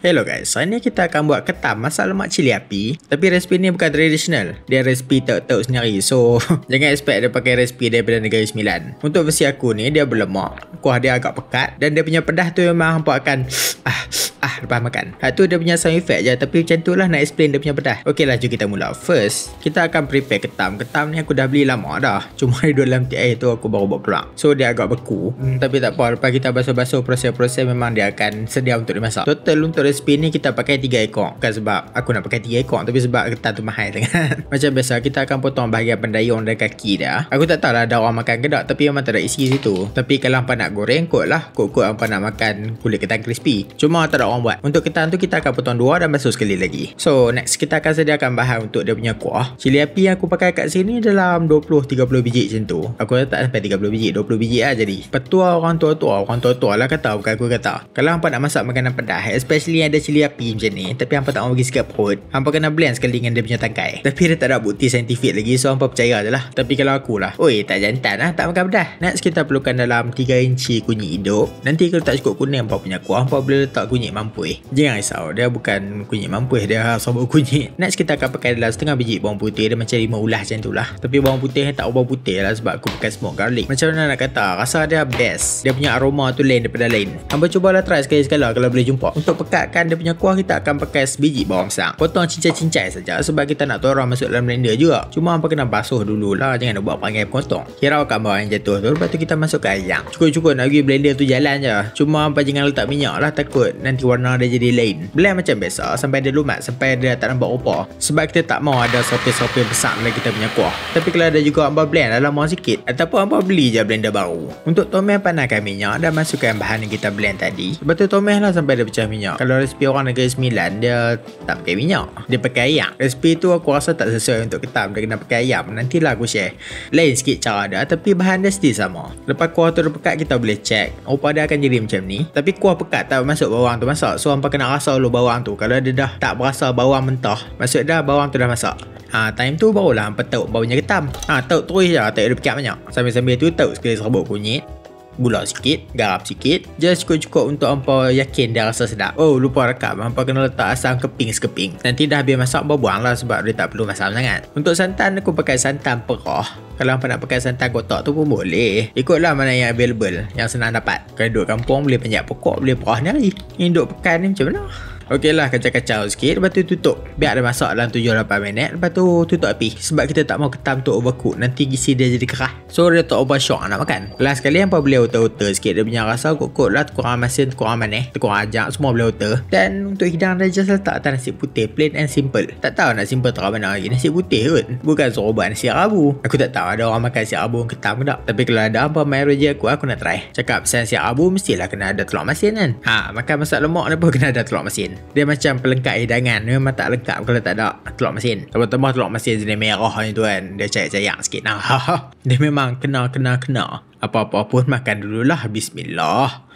Hello guys, hari ini kita akan buat ketam masak lemak cili api Tapi resipi ni bukan tradisional Dia resipi tok-tok sendiri So, jangan expect dia pakai resipi daripada negara sembilan Untuk versi aku ni, dia berlemak Kuah dia agak pekat Dan dia punya pedah tu memang hampa Ah, lepas makan. Hak tu dia punya sound effect je tapi macam tu lah nak explain dia punya pedas. Okey lah jom kita mula. First, kita akan prepare ketam. Ketam ni aku dah beli lama dah. Cuma di dalam tiap air tu aku baru buat keluar. So dia agak beku. Hmm, tapi tak apa. Lepas kita basuh-basuh proses-proses memang dia akan sedia untuk dimasak. Total untuk resipi ni kita pakai tiga ekor. Bukan sebab aku nak pakai tiga ekor tapi sebab ketam tu mahal dengan macam biasa kita akan potong bahagian pendayung dan kaki dia. Aku tak tahulah ada orang makan ke tak tapi memang tak ada isi situ. Tapi kalau hampa nak goreng kot lah. Kot-kot hampa nak makan kulit ketan crispy. Cuma tak ada orang buat buat. Untuk kita tu kita akan potong dua dan basuh sekali lagi. So next kita akan sediakan bahan untuk dia punya kuah. Cili api yang aku pakai kat sini dalam 20 30 biji macam tu. Aku tak sampai 30 biji, 20 biji lah jadi. Petua orang tua-tua, orang tua-tua lah kata bukan aku kata. Kalau hangpa nak masak makanan pedas, especially yang ada cili api macam ni, tapi hangpa tak mau bagi sikap perut, hangpa kena blend sekali dengan dia punya tangkai. Tapi dia tak ada bukti saintifik lagi so hangpa percaya je lah. Tapi kalau aku lah, oi tak jantan lah, tak makan pedas. Next kita perlukan dalam 3 inci kunyit hidup. Nanti kalau tak cukup kunyit hangpa punya kuah, hangpa boleh letak kunyit mampu mampus. Jangan risau, dia bukan kunyit mampus, dia sobat kunyit. Next kita akan pakai dalam setengah biji bawang putih, dia macam lima ulah macam tu lah. Tapi bawang putih tak ubah putih lah sebab aku pakai smoke garlic. Macam mana nak kata, rasa dia best. Dia punya aroma tu lain daripada lain. Hamba cubalah try sekali-sekala kalau boleh jumpa. Untuk pekatkan dia punya kuah, kita akan pakai sebiji bawang besar. Potong cincai-cincai saja sebab kita nak torang masuk dalam blender juga. Cuma hamba kena basuh dulu lah jangan nak buat panggil potong. Kira akan bawang yang jatuh tu, lepas tu kita masukkan ayam. Cukup-cukup nak pergi blender tu jalan je. Cuma hamba jangan letak minyak lah, takut nanti warna orang dia jadi lain Belah macam biasa sampai dia lumat sampai dia tak nampak rupa Sebab kita tak mau ada sopir-sopir besar dalam kita punya kuah Tapi kalau ada juga ambil blend dalam mahu sikit Ataupun ambil beli je blender baru Untuk tomel panaskan minyak dan masukkan bahan yang kita blend tadi Lepas tu tomel lah sampai dia pecah minyak Kalau resipi orang negeri sembilan dia tak pakai minyak Dia pakai ayam Resipi tu aku rasa tak sesuai untuk ketam Dia kena pakai ayam Nantilah aku share Lain sikit cara dia tapi bahan dia still sama Lepas kuah tu dia pekat kita boleh check Rupa dia akan jadi macam ni Tapi kuah pekat tak masuk bawang tu masa masak so hampa kena rasa dulu bawang tu kalau dia dah tak berasa bawang mentah maksud dah bawang tu dah masak Ha, time tu barulah hampa tauk bawangnya ketam. Ha, tauk terus je, lah. tak ada fikir banyak. Sambil-sambil tu tahu sekali serbuk kunyit gula sikit, garam sikit. Just cukup-cukup untuk hampa yakin dia rasa sedap. Oh, lupa rekam. Hampa kena letak asam keping sekeping. Nanti dah habis masak, buang lah sebab dia tak perlu masam sangat. Untuk santan, aku pakai santan perah. Kalau hampa nak pakai santan kotak tu pun boleh. Ikutlah mana yang available, yang senang dapat. Kalau duduk kampung, boleh panjat pokok, boleh perah ni hari. Ini duduk pekan ni macam mana? Okey lah kacau-kacau sikit Lepas tu tutup Biar dia masak dalam 7-8 minit Lepas tu tutup api Sebab kita tak mau ketam tu overcook Nanti gisi dia jadi kerah So dia tak over shock nak makan Last kali yang pun boleh uta-uta sikit Dia punya rasa kot-kot lah Terkurang masin, terkurang manis Terkurang ajak Semua boleh uta Dan untuk hidang dia just letak atas nasi putih Plain and simple Tak tahu nak simple terang mana lagi Nasi putih kot Bukan suruh buat nasi rabu Aku tak tahu ada orang makan nasi rabu yang ketam ke tak Tapi kalau ada apa main roja aku Aku nak try Cakap pasal nasi rabu Mestilah kena ada telur masin kan Ha makan masak lemak ni pun kena ada telur masin dia macam pelengkap hidangan Memang tak lengkap kalau tak ada telur masin Terutama telur masin jenis merah ni tu kan Dia cahaya-cahaya sikit lah Dia memang kena-kena-kena Apa-apa pun makan dululah Bismillah